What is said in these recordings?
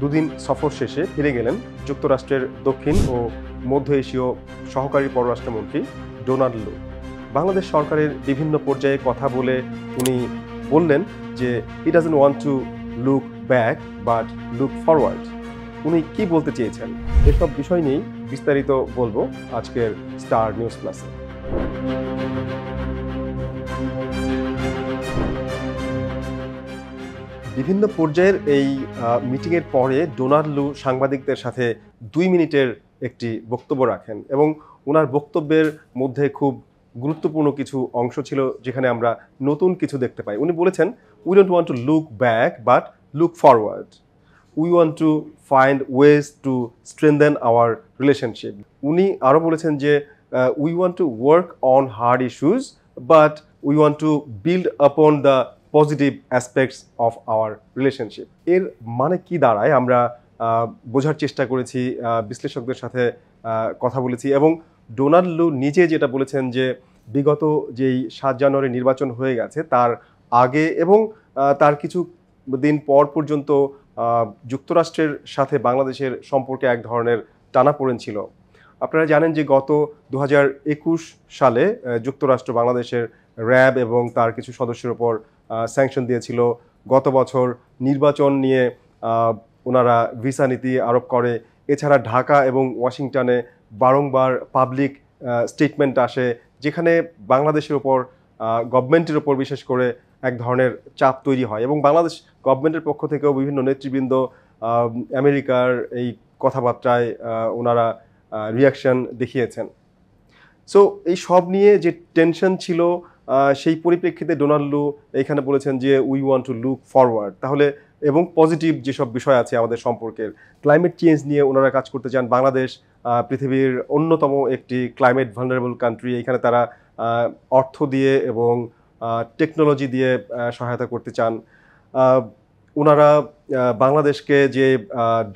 দুদিন সফর শেষে ফিরে গেলেন যুক্তরাষ্ট্রের দক্ষিণ ও মধ্য এশীয় সহকারী পররাষ্ট্রমন্ত্রী ডোনাল্ড লু বাংলাদেশ সরকারের বিভিন্ন পর্যায়ে কথা বলে উনি বললেন যে he doesn't want to look back but look forward উনি কি বলতে চেয়েছেন এসব বিষয় নিয়েই বিস্তারিত বলবো আজকের স্টার নিউজ প্লাসে বিভিন্ন পর্যায়ের এই মিটিংয়ের পরে ডোনাল্ডলু সাংবাদিকদের সাথে দুই মিনিটের একটি বক্তব্য রাখেন এবং ওনার বক্তব্যের মধ্যে খুব গুরুত্বপূর্ণ কিছু অংশ ছিল যেখানে আমরা নতুন কিছু দেখতে পাই উনি বলেছেন we don't want to look back but look forward we want to find ways to strengthen our relationship উনি আরও বলেছেন যে we want to work on hard issues but we want to build upon the positive aspects of our relationship এর মানে কি দাঁড়ায় আমরা বোঝার চেষ্টা করেছি বিশ্লেষকদের সাথে কথা বলেছি এবং ডোনাল্ড লু নিজে যেটা বলেছেন যে বিগত যেই সাত জানুয়ারি নির্বাচন হয়ে গেছে তার আগে এবং তার কিছু দিন পর পর্যন্ত যুক্তরাষ্ট্রের সাথে বাংলাদেশের সম্পর্কে এক ধরনের টানাপোড়েন ছিল আপনারা জানেন যে গত দু সালে যুক্তরাষ্ট্র বাংলাদেশের র্যাব এবং তার কিছু সদস্যের ওপর স্যাংশন দিয়েছিল গত বছর নির্বাচন নিয়ে ওনারা ভিসা নীতি আরোপ করে এছাড়া ঢাকা এবং ওয়াশিংটনে বারংবার পাবলিক স্টেটমেন্ট আসে যেখানে বাংলাদেশের ওপর গভর্নমেন্টের ওপর বিশেষ করে এক ধরনের চাপ তৈরি হয় এবং বাংলাদেশ গভর্নমেন্টের পক্ষ থেকেও বিভিন্ন নেতৃবৃন্দ আমেরিকার এই কথাবার্তায় ওনারা রিয়াকশন দেখিয়েছেন সো এই সব নিয়ে যে টেনশন ছিল সেই পরিপ্রেক্ষিতে ডোনাল্ডো এখানে বলেছেন যে we want to look forward তাহলে এবং পজিটিভ যেসব বিষয় আছে আমাদের সম্পর্কের ক্লাইমেট চেঞ্জ নিয়ে ওনারা কাজ করতে চান বাংলাদেশ পৃথিবীর অন্যতম একটি ক্লাইমেট ভালনারেবল কান্ট্রি এখানে তারা অর্থ দিয়ে এবং টেকনোলজি দিয়ে সহায়তা করতে চান ওনারা বাংলাদেশকে যে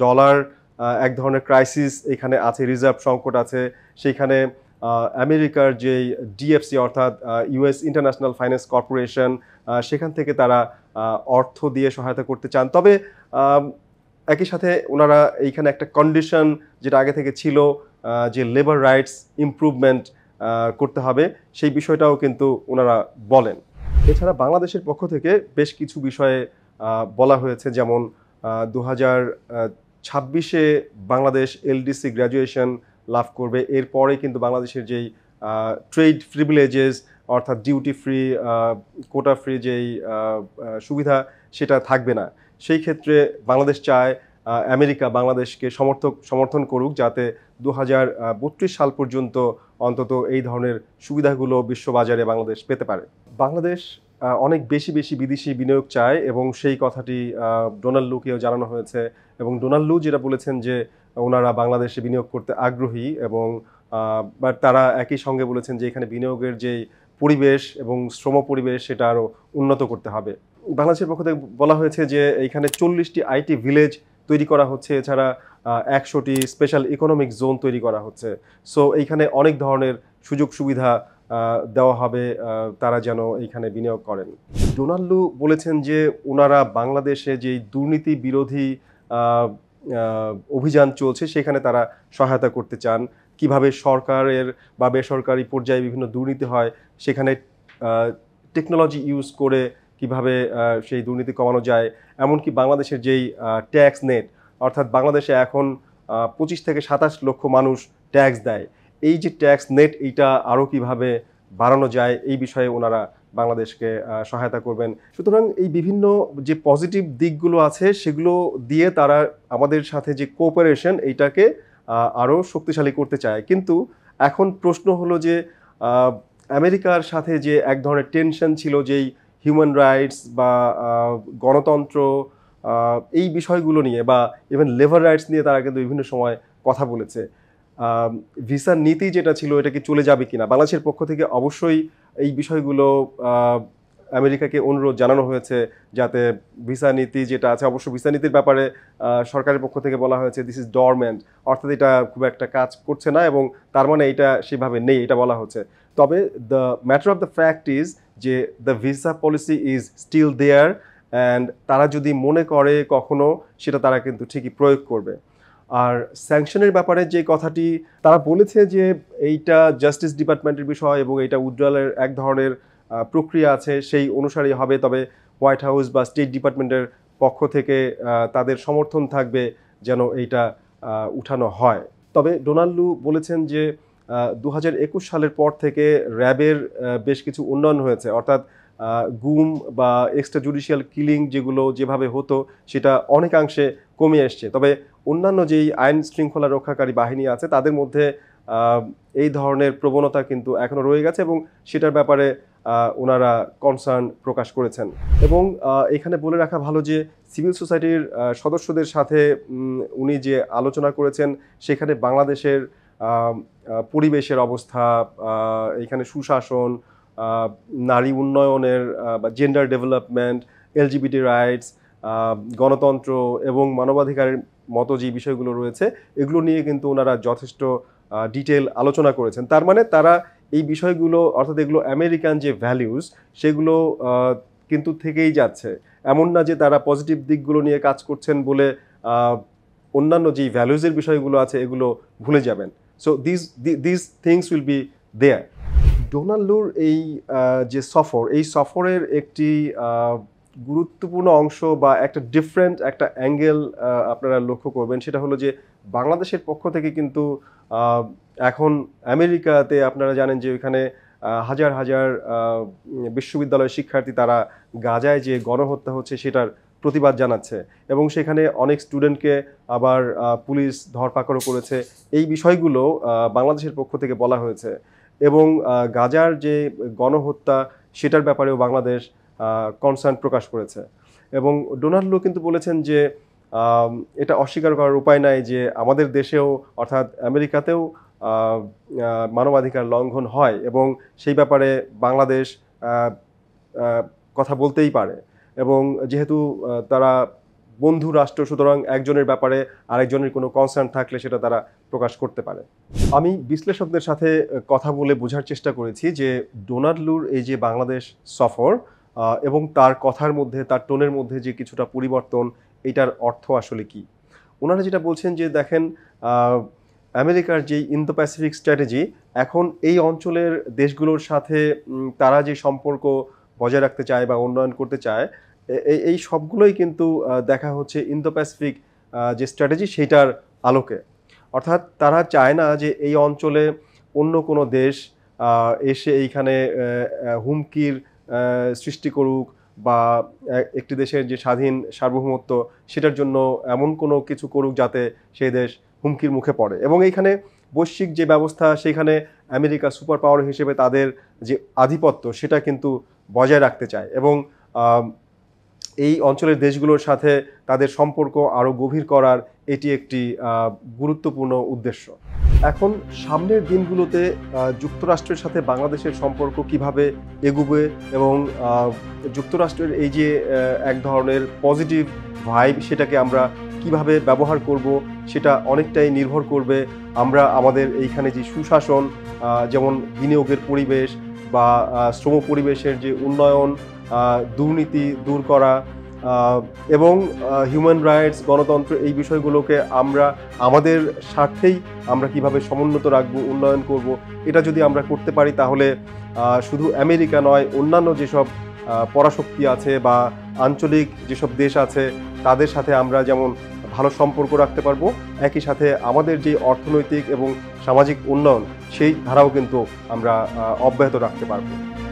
ডলার এক ধরনের ক্রাইসিস এখানে আছে রিজার্ভ সংকট আছে সেইখানে আমেরিকার যে ডিএফসি অর্থাৎ ইউএস ইন্টারন্যাশনাল ফাইন্যান্স কর্পোরেশন সেখান থেকে তারা অর্থ দিয়ে সহায়তা করতে চান তবে একই সাথে ওনারা এইখানে একটা কন্ডিশন যেটা আগে থেকে ছিল যে লেবার রাইটস ইম্প্রুভমেন্ট করতে হবে সেই বিষয়টাও কিন্তু ওনারা বলেন এছাড়া বাংলাদেশের পক্ষ থেকে বেশ কিছু বিষয়ে বলা হয়েছে যেমন দু হাজার ছাব্বিশে বাংলাদেশ এলডিসি গ্র্যাজুয়েশন লাভ করবে এরপরে কিন্তু বাংলাদেশের যেই ট্রেড প্রিভিলেজেস অর্থাৎ ডিউটি ফ্রি কোটা ফ্রি যেই সুবিধা সেটা থাকবে না সেই ক্ষেত্রে বাংলাদেশ চায় আমেরিকা বাংলাদেশকে সমর্থক সমর্থন করুক যাতে দু সাল পর্যন্ত অন্তত এই ধরনের সুবিধাগুলো বিশ্ববাজারে বাংলাদেশ পেতে পারে বাংলাদেশ অনেক বেশি বেশি বিদেশি বিনিয়োগ চায় এবং সেই কথাটি ডোনাল্ড লুকেও জানানো হয়েছে এবং ডোনাল্ড লু যেটা বলেছেন যে ওনারা বাংলাদেশে বিনিয়োগ করতে আগ্রহী এবং তারা একই সঙ্গে বলেছেন যে এখানে বিনিয়োগের যে পরিবেশ এবং শ্রম পরিবেশ সেটা আরও উন্নত করতে হবে বাংলাদেশের পক্ষ থেকে বলা হয়েছে যে এখানে চল্লিশটি আইটি ভিলেজ তৈরি করা হচ্ছে এছাড়া একশোটি স্পেশাল ইকোনমিক জোন তৈরি করা হচ্ছে সো এইখানে অনেক ধরনের সুযোগ সুবিধা দেওয়া হবে তারা যেন এখানে বিনিয়োগ করেন ডোনাল্ডু বলেছেন যে ওনারা বাংলাদেশে যে দুর্নীতি বিরোধী অভিযান চলছে সেখানে তারা সহায়তা করতে চান কিভাবে সরকারের বা বেসরকারি পর্যায়ে বিভিন্ন দুর্নীতি হয় সেখানে টেকনোলজি ইউজ করে কিভাবে সেই দুর্নীতি কমানো যায় এমনকি বাংলাদেশের যেই ট্যাক্স নেট অর্থাৎ বাংলাদেশে এখন পঁচিশ থেকে সাতাশ লক্ষ মানুষ ট্যাক্স দেয় এই যে ট্যাক্স নেট এইটা আরও কিভাবে বাড়ানো যায় এই বিষয়ে ওনারা বাংলাদেশকে সহায়তা করবেন সুতরাং এই বিভিন্ন যে পজিটিভ দিকগুলো আছে সেগুলো দিয়ে তারা আমাদের সাথে যে কোঅপারেশন এইটাকে আরও শক্তিশালী করতে চায় কিন্তু এখন প্রশ্ন হলো যে আমেরিকার সাথে যে এক ধরনের টেনশন ছিল যেই হিউম্যান রাইটস বা গণতন্ত্র এই বিষয়গুলো নিয়ে বা ইভেন লেবার রাইটস নিয়ে তারা কিন্তু বিভিন্ন সময় কথা বলেছে ভিসার নীতি যেটা ছিল এটা কি চলে যাবে কিনা বাংলাদেশের পক্ষ থেকে অবশ্যই এই বিষয়গুলো আমেরিকাকে অনুরোধ জানানো হয়েছে যাতে ভিসা নীতি যেটা আছে অবশ্য ভিসা নীতির ব্যাপারে সরকারের পক্ষ থেকে বলা হয়েছে দিস ইজ ডরম্যান্ট অর্থাৎ এটা খুব একটা কাজ করছে না এবং তার মানে এটা সেভাবে নেই এটা বলা হচ্ছে তবে the matter of the fact is যে the visa policy is still there and তারা যদি মনে করে কখনো সেটা তারা কিন্তু ঠিকই প্রয়োগ করবে আর স্যাংশনের ব্যাপারে যে কথাটি তারা বলেছে যে এইটা জাস্টিস ডিপার্টমেন্টের বিষয় এবং এটা উজ্জ্বলের এক ধরনের প্রক্রিয়া আছে সেই অনুসারে হবে তবে হোয়াইট হাউস বা স্টেট ডিপার্টমেন্টের পক্ষ থেকে তাদের সমর্থন থাকবে যেন এইটা উঠানো হয় তবে ডোনাল্ডু বলেছেন যে দু সালের পর থেকে র্যাবের বেশ কিছু উন্নয়ন হয়েছে অর্থাৎ গুম বা এক্সট্রা জুডিশিয়াল কিলিং যেগুলো যেভাবে হতো সেটা অনেকাংশে কমে এসছে তবে অন্যান্য যেই আইন শৃঙ্খলা রক্ষাকারী বাহিনী আছে তাদের মধ্যে এই ধরনের প্রবণতা কিন্তু এখনও রয়ে গেছে এবং সেটার ব্যাপারে ওনারা কনসার্ন প্রকাশ করেছেন এবং এখানে বলে রাখা ভালো যে সিভিল সোসাইটির সদস্যদের সাথে উনি যে আলোচনা করেছেন সেখানে বাংলাদেশের পরিবেশের অবস্থা এখানে সুশাসন নারী উন্নয়নের বা জেন্ডার ডেভেলপমেন্ট এলজিবিটি রাইটস গণতন্ত্র এবং মানবাধিকারের মতো যে বিষয়গুলো রয়েছে এগুলো নিয়ে কিন্তু ওনারা যথেষ্ট ডিটেল আলোচনা করেছেন তার মানে তারা এই বিষয়গুলো অর্থাৎ এগুলো আমেরিকান যে ভ্যালিউস সেগুলো কিন্তু থেকেই যাচ্ছে এমন না যে তারা পজিটিভ দিকগুলো নিয়ে কাজ করছেন বলে অন্যান্য যে ভ্যালিউজের বিষয়গুলো আছে এগুলো ভুলে যাবেন so this this things will be there ডোনাল্ডোর এই যে সফর এই সফরের একটি গুরুত্বপূর্ণ অংশ বা একটা ডিফারেন্ট একটা অ্যাঙ্গেল আপনারা লক্ষ্য করবেন সেটা হলো যে বাংলাদেশের পক্ষ থেকে কিন্তু এখন আমেরিকাতে আপনারা জানেন যে ওইখানে হাজার হাজার বিশ্ববিদ্যালয়ের শিক্ষার্থী তারা গাজায় যে গণহত্যা হচ্ছে সেটার প্রতিবাদ জানাচ্ছে এবং সেখানে অনেক স্টুডেন্টকে আবার পুলিশ ধরপাকড়ও করেছে এই বিষয়গুলো বাংলাদেশের পক্ষ থেকে বলা হয়েছে এবং গাজার যে গণহত্যা সেটার ব্যাপারেও বাংলাদেশ কনসার্ন প্রকাশ করেছে এবং ডোনাল্ড লো কিন্তু বলেছেন যে এটা অস্বীকার করার উপায় নাই যে আমাদের দেশেও অর্থাৎ আমেরিকাতেও মানবাধিকার লঙ্ঘন হয় এবং সেই ব্যাপারে বাংলাদেশ কথা বলতেই পারে এবং যেহেতু তারা বন্ধু রাষ্ট্র সুতরাং একজনের ব্যাপারে আরেকজনের কোনো কনসার্ন থাকলে সেটা তারা প্রকাশ করতে পারে আমি বিশ্লেষকদের সাথে কথা বলে বোঝার চেষ্টা করেছি যে ডোনাল্ড লুর এই যে বাংলাদেশ সফর এবং তার কথার মধ্যে তার টোনের মধ্যে যে কিছুটা পরিবর্তন এটার অর্থ আসলে কি ওনারা যেটা বলছেন যে দেখেন আমেরিকার যে ইন্দো প্যাসিফিক স্ট্র্যাটেজি এখন এই অঞ্চলের দেশগুলোর সাথে তারা যে সম্পর্ক বজায় রাখতে চায় বা উন্নয়ন করতে চায় এই সবগুলোই কিন্তু দেখা হচ্ছে ইন্দো প্যাসিফিক যে স্ট্র্যাটেজি সেইটার আলোকে অর্থাৎ তারা চায় না যে এই অঞ্চলে অন্য কোনো দেশ এসে এইখানে হুমকির সৃষ্টি করুক বা একটি দেশের যে স্বাধীন সার্বভৌমত্ব সেটার জন্য এমন কোনো কিছু করুক যাতে সেই দেশ হুমকির মুখে পড়ে এবং এইখানে বৈশ্বিক যে ব্যবস্থা সেইখানে আমেরিকা সুপার পাওয়ার হিসেবে তাদের যে আধিপত্য সেটা কিন্তু বজায় রাখতে চায় এবং এই অঞ্চলের দেশগুলোর সাথে তাদের সম্পর্ক আরও গভীর করার এটি একটি গুরুত্বপূর্ণ উদ্দেশ্য এখন সামনের দিনগুলোতে যুক্তরাষ্ট্রের সাথে বাংলাদেশের সম্পর্ক কিভাবে এগুবে এবং যুক্তরাষ্ট্রের এই যে এক ধরনের পজিটিভ ভাইব সেটাকে আমরা কিভাবে ব্যবহার করব সেটা অনেকটাই নির্ভর করবে আমরা আমাদের এইখানে যে সুশাসন যেমন বিনিয়োগের পরিবেশ বা শ্রম পরিবেশের যে উন্নয়ন দুর্নীতি দূর করা এবং হিউম্যান রাইটস গণতন্ত্র এই বিষয়গুলোকে আমরা আমাদের স্বার্থেই আমরা কিভাবে সমুন্নত রাখব উন্নয়ন করব এটা যদি আমরা করতে পারি তাহলে শুধু আমেরিকা নয় অন্যান্য যেসব পরাশক্তি আছে বা আঞ্চলিক যেসব দেশ আছে তাদের সাথে আমরা যেমন ভালো সম্পর্ক রাখতে পারবো একই সাথে আমাদের যে অর্থনৈতিক এবং সামাজিক উন্নয়ন সেই ধারাও কিন্তু আমরা অব্যাহত রাখতে পারবো